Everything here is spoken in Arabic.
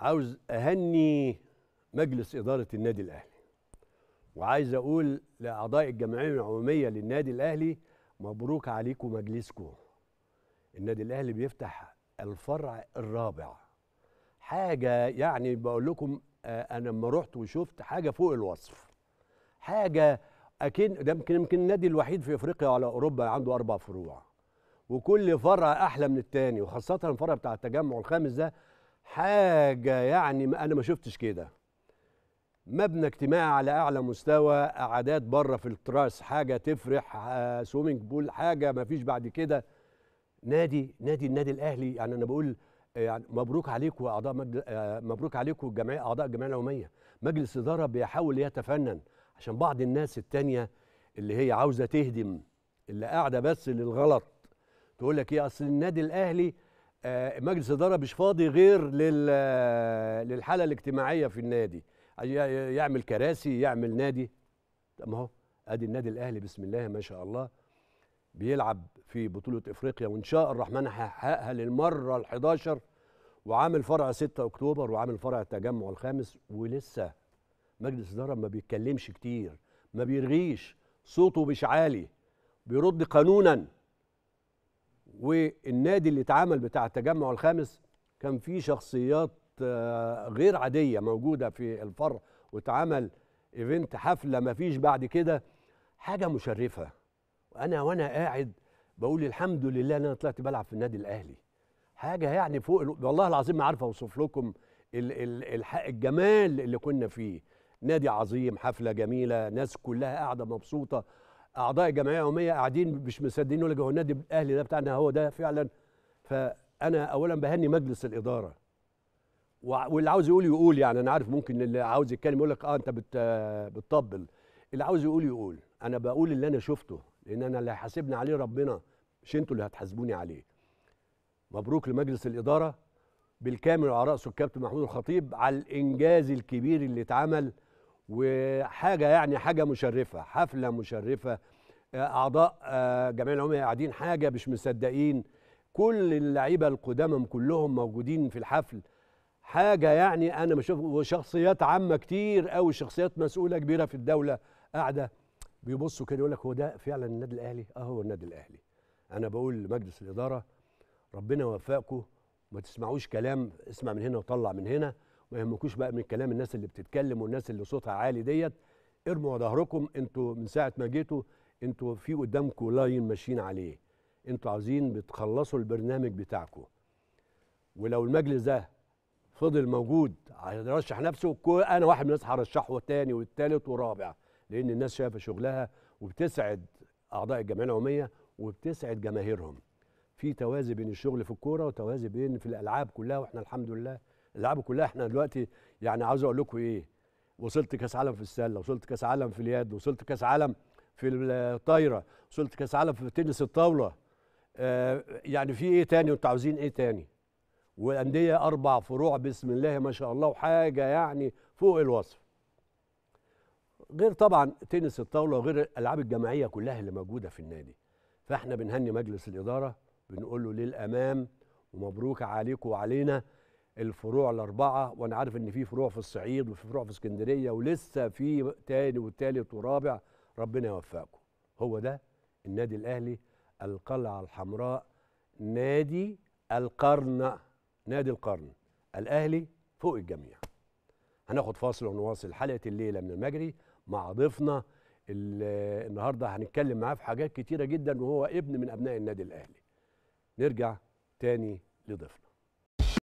عاوز اهني مجلس اداره النادي الاهلي وعايز اقول لاعضاء الجمعيه العموميه للنادي الاهلي مبروك عليكم مجلسكم النادي الاهلي بيفتح الفرع الرابع حاجه يعني بقول لكم آه، انا لما رحت وشفت حاجه فوق الوصف حاجه اكيد ده يمكن يمكن النادي الوحيد في افريقيا على اوروبا عنده اربع فروع وكل فرع احلى من التاني وخاصه الفرع بتاع التجمع الخامس ده حاجه يعني ما انا ما شفتش كده مبنى اجتماعي على اعلى مستوى قعدات بره في التراس حاجه تفرح سويمنج آه، بول حاجه ما فيش بعد كده نادي نادي النادي الاهلي يعني انا بقول آه، يعني مبروك عليكم اعضاء آه، مبروك عليكم الجمعيه اعضاء الجمعيه العموميه مجلس اداره بيحاول يتفنن عشان بعض الناس التانيه اللي هي عاوزه تهدم اللي قاعده بس للغلط تقول لك ايه اصل النادي الاهلي آه، مجلس اداره مش فاضي غير آه، للحاله الاجتماعيه في النادي يعمل كراسي يعمل نادي ما هو ادي النادي الاهلي بسم الله ما شاء الله بيلعب في بطوله افريقيا وان شاء الرحمن هيحققها للمره ال11 وعامل فرع 6 اكتوبر وعامل فرع التجمع الخامس ولسه مجلس اداره ما بيتكلمش كتير ما بيرغيش صوته مش عالي بيرد قانونا والنادي اللي اتعمل بتاع التجمع الخامس كان فيه شخصيات آه، غير عاديه موجوده في الفرع واتعمل ايفنت حفله ما فيش بعد كده حاجه مشرفه وانا وانا قاعد بقول الحمد لله ان انا طلعت بلعب في النادي الاهلي حاجه يعني فوق ال... والله العظيم ما عارف اوصف لكم ال... ال... الجمال اللي كنا فيه نادي عظيم حفله جميله ناس كلها قاعده مبسوطه اعضاء الجمعيه العموميه قاعدين مش مصدقين يقول لك هو النادي الاهلي ده بتاعنا هو ده فعلا فانا اولا بهني مجلس الاداره واللي عاوز يقول يقول يعني انا عارف ممكن اللي عاوز يتكلم يقول لك اه انت بتطبل اللي عاوز يقول يقول انا بقول اللي انا شفته لان انا اللي هيحاسبني عليه ربنا مش انتوا اللي هتحاسبوني عليه مبروك لمجلس الاداره بالكامل وعلى راسه الكابتن محمود الخطيب على الانجاز الكبير اللي اتعمل وحاجه يعني حاجه مشرفه حفله مشرفه آه، اعضاء آه، جمعيه العموميه قاعدين حاجه مش مصدقين كل اللعيبه القدامى كلهم موجودين في الحفل حاجه يعني انا بشوف وشخصيات عامه كتير قوي شخصيات مسؤوله كبيره في الدوله قاعده بيبصوا كده يقول لك هو ده فعلا النادي الاهلي اه هو النادي الاهلي انا بقول لمجلس الاداره ربنا يوفقكم ما تسمعوش كلام اسمع من هنا وطلع من هنا ما يهمكوش بقى من كلام الناس اللي بتتكلم والناس اللي صوتها عالي ديت ارموا ظهركم انتوا من ساعه ما جيتوا انتوا في قدامكم لاين ماشيين عليه انتوا عاوزين بتخلصوا البرنامج بتاعكم ولو المجلس ده فضل موجود هيرشح نفسه انا واحد من الناس هرشحه تاني والتالت ورابع لان الناس شايفه شغلها وبتسعد اعضاء الجمعيه العموميه وبتسعد جماهيرهم في توازي بين الشغل في الكوره وتوازي بين في الالعاب كلها واحنا الحمد لله اللعبه كلها احنا دلوقتي يعني عاوز اقول لكم ايه وصلت كاس عالم في السله وصلت كاس عالم في اليد وصلت كاس عالم في الطايره وصلت كاس عالم في تنس الطاوله آه يعني في ايه تاني وانتوا عاوزين ايه تاني وانديه اربع فروع بسم الله ما شاء الله وحاجه يعني فوق الوصف غير طبعا تنس الطاوله وغير الالعاب الجماعيه كلها اللي موجوده في النادي فاحنا بنهني مجلس الاداره بنقول له للامام ومبروك عليكم وعلينا الفروع الاربعه وانا عارف ان في فروع في الصعيد وفي فروع في اسكندريه ولسه في تاني وتالت ورابع ربنا يوفقكم هو ده النادي الاهلي القلعه الحمراء نادي القرن نادي القرن الاهلي فوق الجميع هناخد فاصل ونواصل حلقه الليله من المجري مع ضيفنا النهارده هنتكلم معاه في حاجات كتيره جدا وهو ابن من ابناء النادي الاهلي نرجع تاني لضيفنا